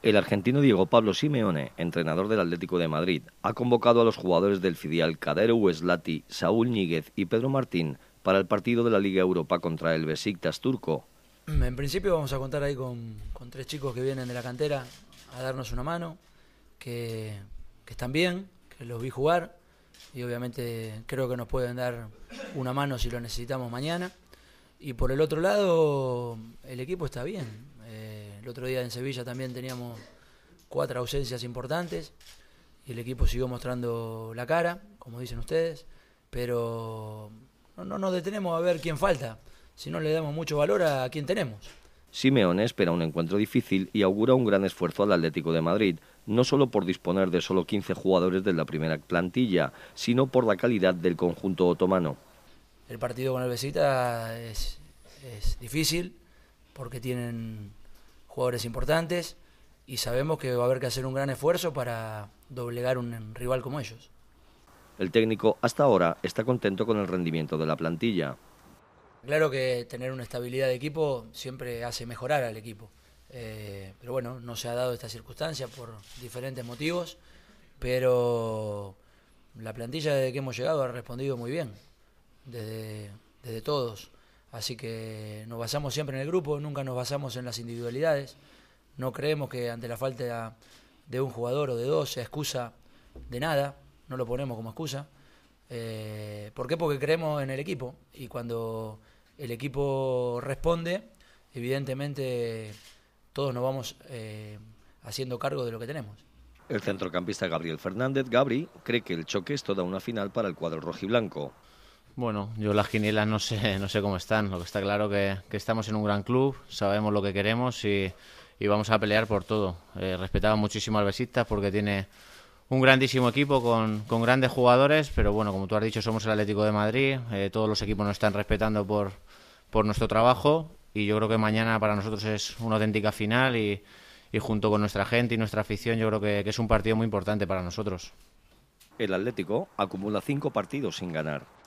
El argentino Diego Pablo Simeone, entrenador del Atlético de Madrid, ha convocado a los jugadores del filial Cadero Weslati, Saúl Níguez y Pedro Martín para el partido de la Liga Europa contra el Besiktas turco. En principio vamos a contar ahí con, tres chicos que vienen de la cantera a darnos una mano, que, que están bien, que los vi jugar y obviamente creo que nos pueden dar una mano si lo necesitamos mañana. Y por el otro lado, el equipo está bien. El otro día en Sevilla también teníamos cuatro ausencias importantes y el equipo siguió mostrando la cara, como dicen ustedes, pero no, nos detenemos a ver quién falta, si no le damos mucho valor a quien tenemos. Simeone espera un encuentro difícil y augura un gran esfuerzo al Atlético de Madrid, no solo por disponer de solo 15 jugadores de la primera plantilla, sino por la calidad del conjunto otomano. El partido con el Besita es difícil porque tienen jugadores importantes y sabemos que va a haber que hacer un gran esfuerzo para doblegar un rival como ellos. El técnico hasta ahora está contento con el rendimiento de la plantilla. Claro que tener una estabilidad de equipo siempre hace mejorar al equipo, eh, pero bueno, no se ha dado esta circunstancia por diferentes motivos, pero la plantilla desde que hemos llegado ha respondido muy bien, desde todos. Así que nos basamos siempre en el grupo, nunca nos basamos en las individualidades. No creemos que ante la falta de un jugador o de dos sea excusa de nada, no lo ponemos como excusa. Eh, ¿Por qué? Porque creemos en el equipo y cuando el equipo responde, evidentemente todos nos vamos eh, haciendo cargo de lo que tenemos. El centrocampista Gabriel Fernández, Gabri, cree que el choque es toda una final para el cuadro rojiblanco. Bueno, yo las quinielas no sé, no sé cómo están. Lo que está claro que, que estamos en un gran club, sabemos lo que queremos y, vamos a pelear por todo. Eh, respetaba muchísimo al Besiktas porque tiene un grandísimo equipo con, grandes jugadores, pero bueno, como tú has dicho, somos el Atlético de Madrid, eh, todos los equipos nos están respetando por, nuestro trabajo y yo creo que mañana para nosotros es una auténtica final y, junto con nuestra gente y nuestra afición yo creo que es un partido muy importante para nosotros. El Atlético acumula cinco partidos sin ganar